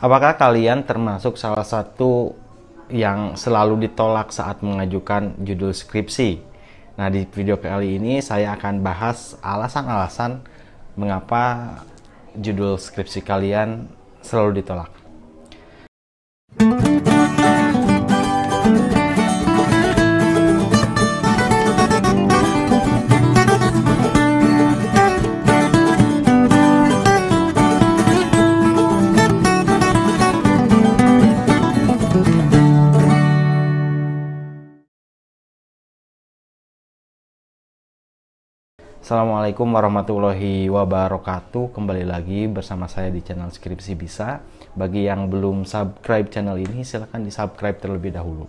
Apakah kalian termasuk salah satu yang selalu ditolak saat mengajukan judul skripsi? Nah, di video kali ini saya akan bahas alasan-alasan mengapa judul skripsi kalian selalu ditolak. Assalamualaikum warahmatullahi wabarakatuh. Kembali lagi bersama saya di channel Skripsi Bisa. Bagi yang belum subscribe channel ini, silahkan di subscribe terlebih dahulu.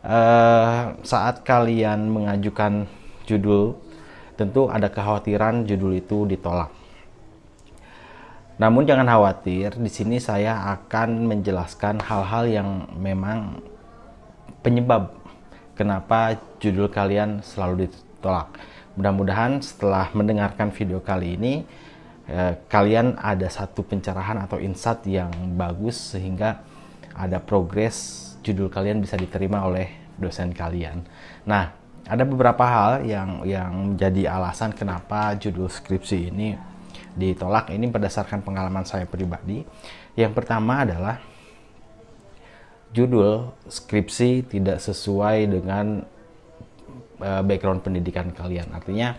Uh, saat kalian mengajukan judul, tentu ada kekhawatiran judul itu ditolak. Namun jangan khawatir, di sini saya akan menjelaskan hal-hal yang memang penyebab kenapa judul kalian selalu ditolak Mudah-mudahan setelah mendengarkan video kali ini eh, kalian ada satu pencerahan atau insight yang bagus sehingga ada progres judul kalian bisa diterima oleh dosen kalian. Nah, ada beberapa hal yang yang menjadi alasan kenapa judul skripsi ini ditolak ini berdasarkan pengalaman saya pribadi. Yang pertama adalah judul skripsi tidak sesuai dengan Eh, background pendidikan kalian. Artinya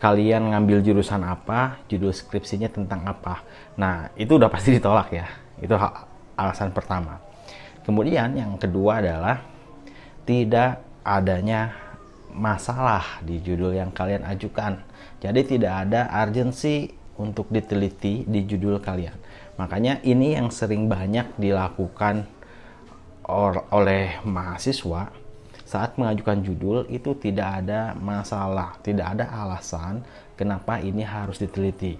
kalian ngambil jurusan apa, judul skripsinya tentang apa. Nah, itu udah pasti ditolak ya. Itu alasan pertama. Kemudian yang kedua adalah tidak adanya masalah di judul yang kalian ajukan. Jadi tidak ada urgency untuk diteliti di judul kalian. Makanya ini yang sering banyak dilakukan oleh mahasiswa saat mengajukan judul itu tidak ada masalah, tidak ada alasan kenapa ini harus diteliti.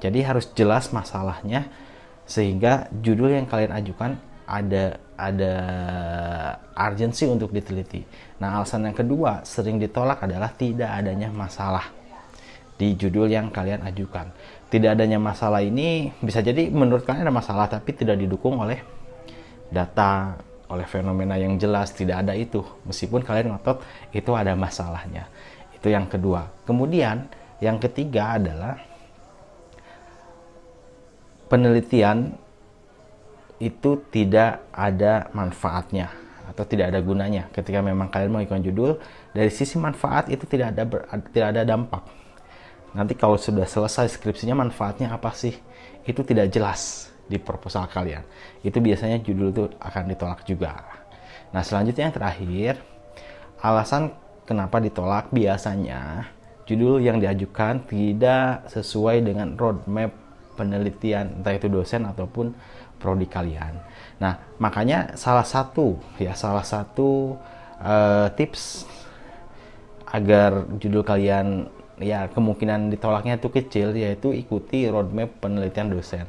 Jadi harus jelas masalahnya sehingga judul yang kalian ajukan ada ada urgensi untuk diteliti. Nah, alasan yang kedua sering ditolak adalah tidak adanya masalah di judul yang kalian ajukan. Tidak adanya masalah ini bisa jadi menurut kalian ada masalah tapi tidak didukung oleh data oleh fenomena yang jelas tidak ada itu meskipun kalian ngotot itu ada masalahnya itu yang kedua kemudian yang ketiga adalah penelitian itu tidak ada manfaatnya atau tidak ada gunanya ketika memang kalian mau ikon judul dari sisi manfaat itu tidak ada ber, tidak ada dampak nanti kalau sudah selesai skripsinya manfaatnya apa sih itu tidak jelas di proposal kalian. Itu biasanya judul itu akan ditolak juga. Nah, selanjutnya yang terakhir, alasan kenapa ditolak biasanya judul yang diajukan tidak sesuai dengan roadmap penelitian entah itu dosen ataupun prodi kalian. Nah, makanya salah satu ya salah satu uh, tips agar judul kalian ya kemungkinan ditolaknya itu kecil yaitu ikuti roadmap penelitian dosen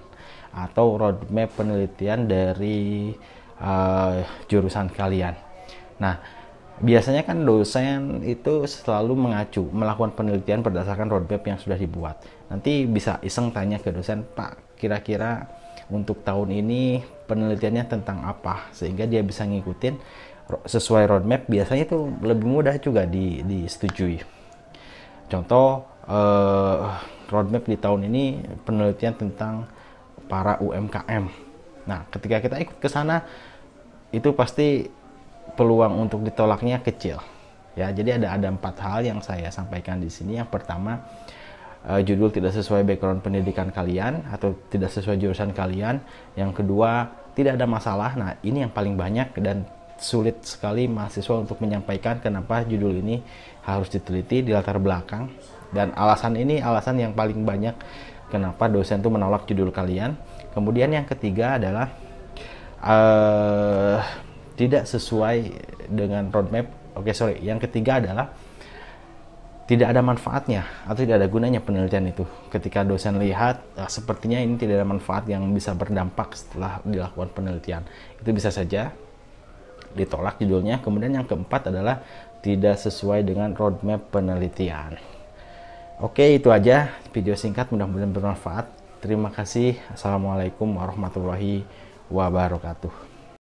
atau roadmap penelitian dari uh, jurusan kalian. Nah, biasanya kan dosen itu selalu mengacu melakukan penelitian berdasarkan roadmap yang sudah dibuat. Nanti bisa iseng tanya ke dosen, "Pak, kira-kira untuk tahun ini penelitiannya tentang apa?" sehingga dia bisa ngikutin sesuai roadmap biasanya itu lebih mudah juga di, disetujui. Contoh eh, roadmap di tahun ini penelitian tentang para UMKM. Nah, ketika kita ikut ke sana itu pasti peluang untuk ditolaknya kecil. Ya, jadi ada ada empat hal yang saya sampaikan di sini. Yang pertama, eh, judul tidak sesuai background pendidikan kalian atau tidak sesuai jurusan kalian. Yang kedua, tidak ada masalah. Nah, ini yang paling banyak dan sulit sekali mahasiswa untuk menyampaikan kenapa judul ini harus diteliti di latar belakang dan alasan ini alasan yang paling banyak kenapa dosen tuh menolak judul kalian. Kemudian yang ketiga adalah uh, tidak sesuai dengan roadmap. Oke okay, sorry, yang ketiga adalah tidak ada manfaatnya atau tidak ada gunanya penelitian itu. Ketika dosen lihat, nah, sepertinya ini tidak ada manfaat yang bisa berdampak setelah dilakukan penelitian. Itu bisa saja ditolak judulnya. Kemudian yang keempat adalah tidak sesuai dengan roadmap penelitian. Oke, itu aja video singkat mudah-mudahan bermanfaat. Terima kasih. Assalamualaikum warahmatullahi wabarakatuh.